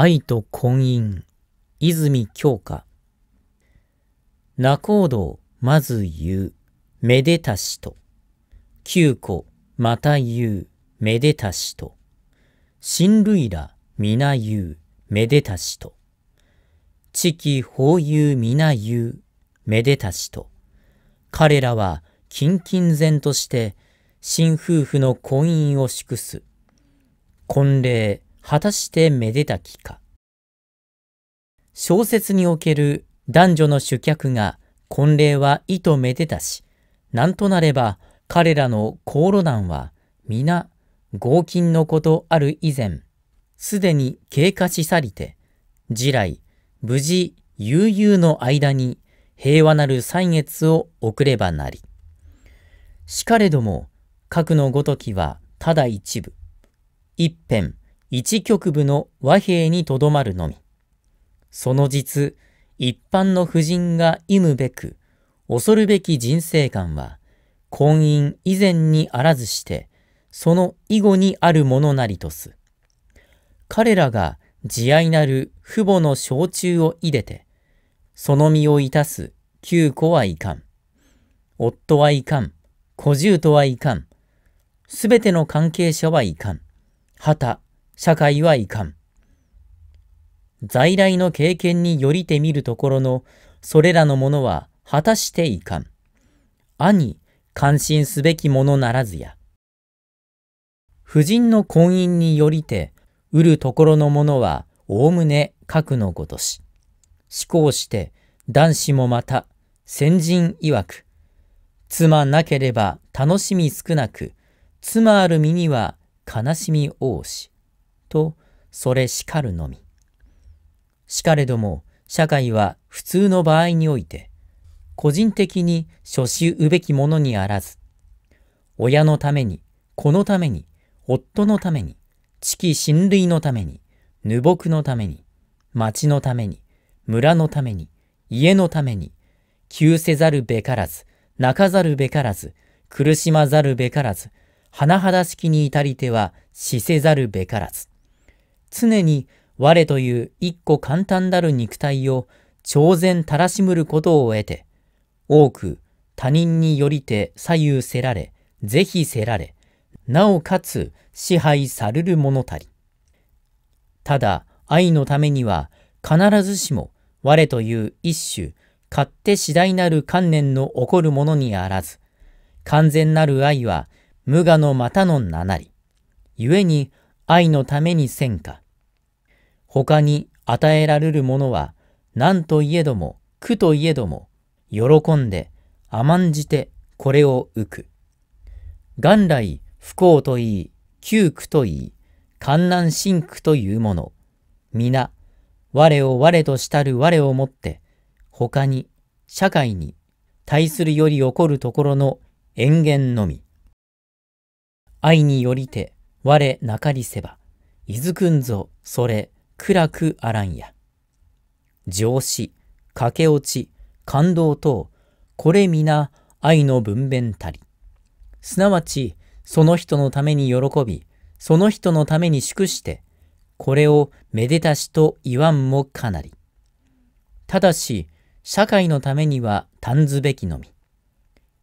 愛と婚姻、泉京花。仲人、まず言う、めでたしと。九個、また言う、めでたしと。親類ら、皆言う、めでたしと。地域法有皆言う、めでたしと。彼らは、近々然として、新夫婦の婚姻を祝す。婚礼、果たしてめでたきか。小説における男女の主客が婚礼は意図めでたし、なんとなれば彼らの航路難は皆合金のことある以前、すでに経過し去りて、次来、無事悠々の間に平和なる歳月を送ればなり。しかれども、核のごときはただ一部。一辺、一局部の和平にとどまるのみ。その実、一般の婦人が忌むべく、恐るべき人生観は、婚姻以前にあらずして、その以後にあるものなりとす。彼らが慈愛なる父母の焼酎を入れて、その身をいたす旧子はいかん。夫はいかん。小獣とはいかん。すべての関係者はいかん。はた、社会はいかん。在来の経験によりてみるところの、それらのものは果たしていかん。兄、関心すべきものならずや。夫人の婚姻によりて、売るところのものは、おおむね核のごとし。思考して、男子もまた、先人曰く、妻なければ楽しみ少なく、妻ある身には悲しみ多し。と、それしかるのみ。しかれども、社会は普通の場合において、個人的に諸しうべきものにあらず、親のために、子のために、夫のために、地域親類のために、ぬぼくのために、町のために、村のために、家のために、急せざるべからず、泣かざるべからず、苦しまざるべからず、甚だしきに至りては死せざるべからず。常に我という一個簡単なる肉体を超然たらしむることを得て、多く他人によりて左右せられ、是非せられ、なおかつ支配されるものたり。ただ愛のためには必ずしも我という一種、勝手次第なる観念の起こるものにあらず、完全なる愛は無我のまたの名なり。故に愛のために戦果。他に与えられるものは、何といえども、苦といえども、喜んで、甘んじて、これを受く。元来、不幸といい、窮苦といい、観難深苦というもの、皆、我を我としたる我をもって、他に、社会に、対するより起こるところの、縁源のみ。愛によりて、我なかりせば、いずくんぞ、それ、暗くあらんや。上司、駆け落ち、感動等、これ皆愛の分娩たり。すなわち、その人のために喜び、その人のために祝して、これをめでたしと言わんもかなり。ただし、社会のためには単ずべきのみ。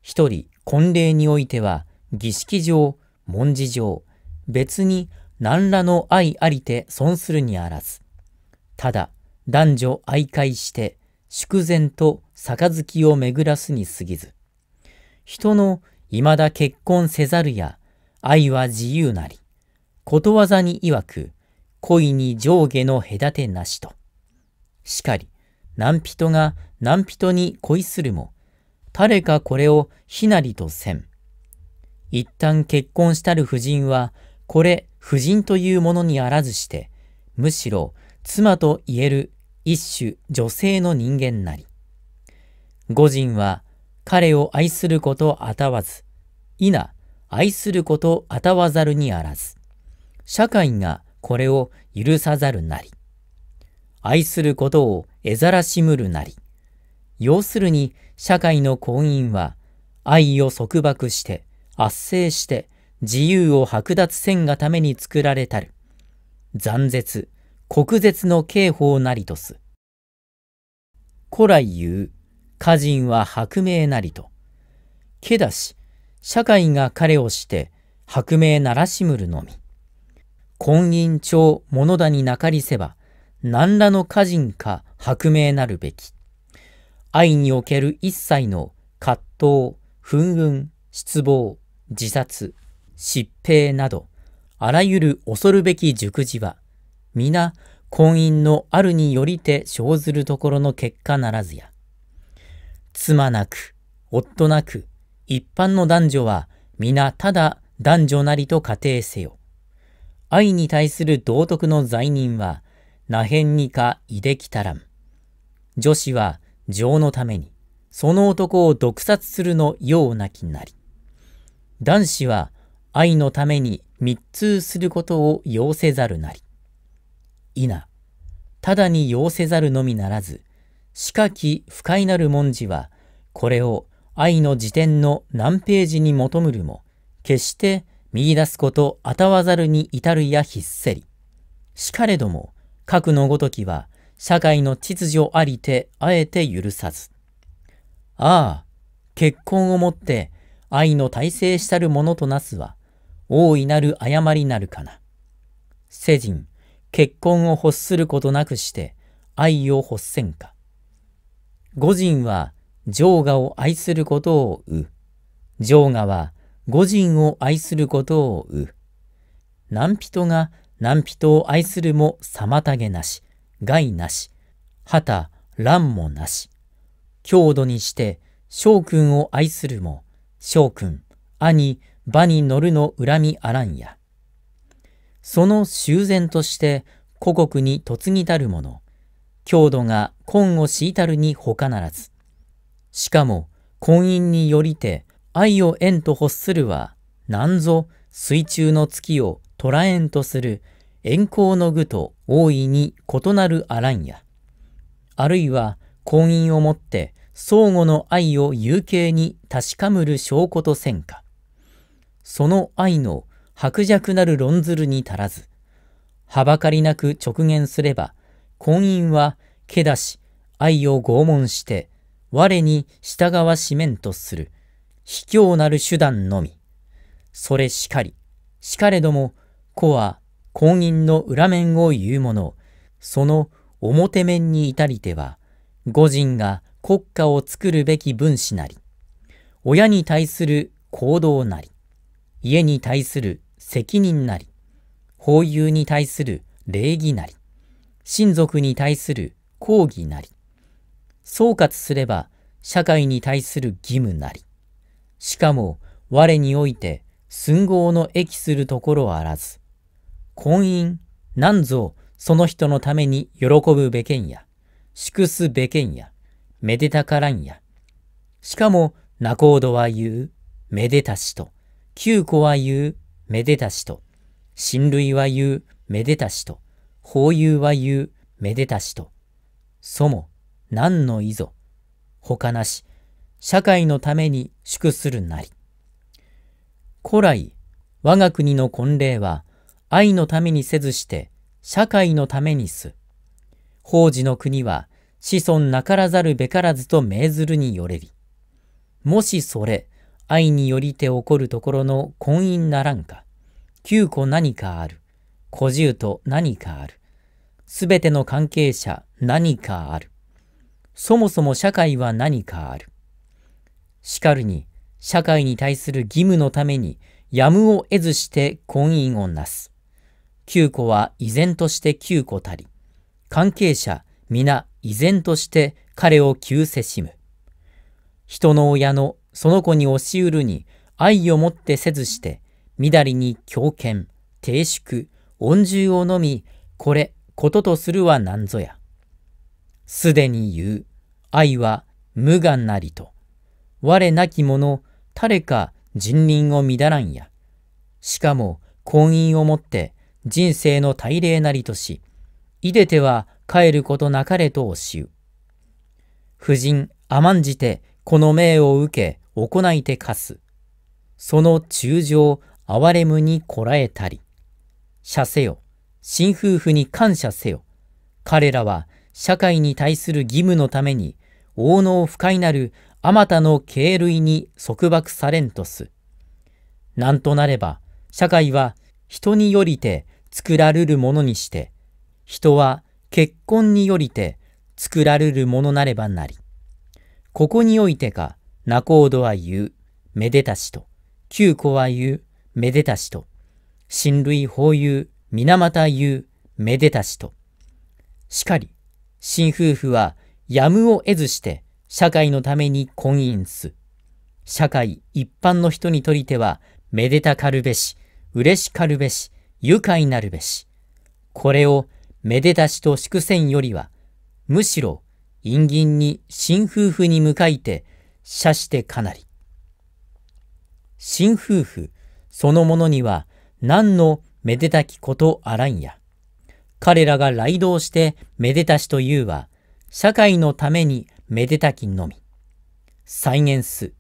一人、婚礼においては、儀式上、文字上、別に何らの愛ありて損するにあらず。ただ、男女相会して、祝前と杯を巡らすに過ぎず。人の未だ結婚せざるや、愛は自由なり、ことわざに曰く、恋に上下の隔てなしと。しかり、何人が何人に恋するも、誰かこれを非なりとせん。一旦結婚したる夫人は、これ、婦人というものにあらずして、むしろ妻と言える一種女性の人間なり。五人は彼を愛することあたわず、否、愛することあたわざるにあらず、社会がこれを許さざるなり、愛することをえざらしむるなり、要するに社会の婚姻は愛を束縛して、圧政して、自由を剥奪せんがために作られたる。残絶、国絶の刑法なりとす。古来言う、家人は薄命なりと。けだし、社会が彼をして薄命ならしむるのみ。婚姻帳、物田になかりせば、何らの家人か薄命なるべき。愛における一切の葛藤、紛ん失望、自殺、疾病など、あらゆる恐るべき熟字は、皆、婚姻のあるによりて生ずるところの結果ならずや。妻なく、夫なく、一般の男女は、皆ただ男女なりと仮定せよ。愛に対する道徳の罪人は、なへんにかいできたらん。女子は情のために、その男を毒殺するのようなきなり。男子は愛のために密通することを要せざるなり。いな、ただに要せざるのみならず、しかき不快なる文字は、これを愛の辞典の何ページに求むるも、決して見出すことあたわざるに至るやひっせり。しかれども、核のごときは、社会の秩序ありて、あえて許さず。ああ、結婚をもって、愛の体制したるものとなすは、大いなる誤りなるかな。世人、結婚を欲することなくして、愛を欲せんか。五人は、上賀を愛することをう。上賀は、五人を愛することをう。何人が何人を愛するも妨げなし、害なし、旗、乱もなし。強度にして、将君を愛するも、将君、兄、場に乗るの恨みあらんや。その修繕として古国に嫁ぎたる者、郷土が婚を敷いたるにほかならず。しかも婚姻によりて愛を縁と欲するは、なんぞ水中の月を捉えんとする遠光の具と大いに異なるあらんや。あるいは婚姻をもって相互の愛を有形に確かむる証拠とせんか。その愛の薄弱なる論ずるに足らず、はばかりなく直言すれば、婚姻はけだし、愛を拷問して、我に従わしめんとする、卑怯なる手段のみ。それしかり、しかれども、子は婚姻の裏面を言うもの、その表面に至りては、五人が国家を作るべき分子なり、親に対する行動なり、家に対する責任なり、法友に対する礼儀なり、親族に対する抗議なり、総括すれば社会に対する義務なり、しかも我において寸合の益するところあらず、婚姻、なんぞその人のために喜ぶべけんや、祝すべけんや、めでたからんや、しかも仲人は言う、めでたしと、旧子は言う、めでたしと。親類は言う、めでたしと。法友は言う、めでたしと。祖も、何のいぞ。他なし、社会のために祝するなり。古来、我が国の婚礼は、愛のためにせずして、社会のためにす。法事の国は、子孫なからざるべからずと命ずるによれり。もしそれ、愛によりて起こるところの婚姻ならんか。九個何かある。小十と何かある。すべての関係者何かある。そもそも社会は何かある。しかるに、社会に対する義務のために、やむを得ずして婚姻をなす。九個は依然として九個たり。関係者皆依然として彼を急せしむ。人の親のその子に押しうるに愛をもってせずして、みだりに狂犬、低粛、恩重をのみ、これ、こととするは何ぞや。すでに言う、愛は無我なりと。我なき者、誰か人倫を乱らんや。しかも、婚姻をもって人生の大礼なりとし、いでては帰ることなかれと教しう。夫人、甘んじて、この命を受け、行いてかす。その中情、憐れむにこらえたり。謝せよ。新夫婦に感謝せよ。彼らは社会に対する義務のために、王能不快なるあまたの軽類に束縛されんとす。なんとなれば、社会は人によりて作られるものにして、人は結婚によりて作られるものなればなり。ここにおいてか、仲人は言う、めでたしと、旧子は言う、めでたしと、親類法有、水俣言う、めでたしと。しかり、新夫婦は、やむを得ずして、社会のために婚姻す。社会一般の人にとりては、めでたかるべし、嬉しかるべし、愉快なるべし。これを、めでたしと祝せんよりは、むしろ、陰銀に新夫婦に向かいて、謝してかなり。新夫婦そのものには何のめでたきことあらんや。彼らが来道してめでたしというは、社会のためにめでたきのみ。再現す。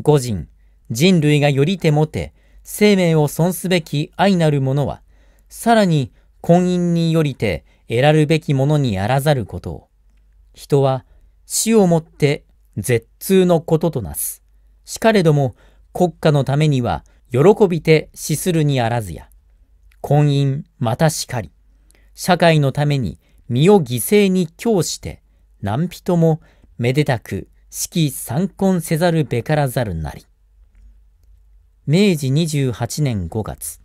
五人、人類がよりてもて、生命を損すべき愛なるものは、さらに婚姻によりて得らるべきものにあらざることを。人は死をもって絶痛のこととなす。しかれども、国家のためには、喜びて死するにあらずや。婚姻またしかり。社会のために身を犠牲に供して、何人もめでたく式参婚せざるべからざるなり。明治28年5月、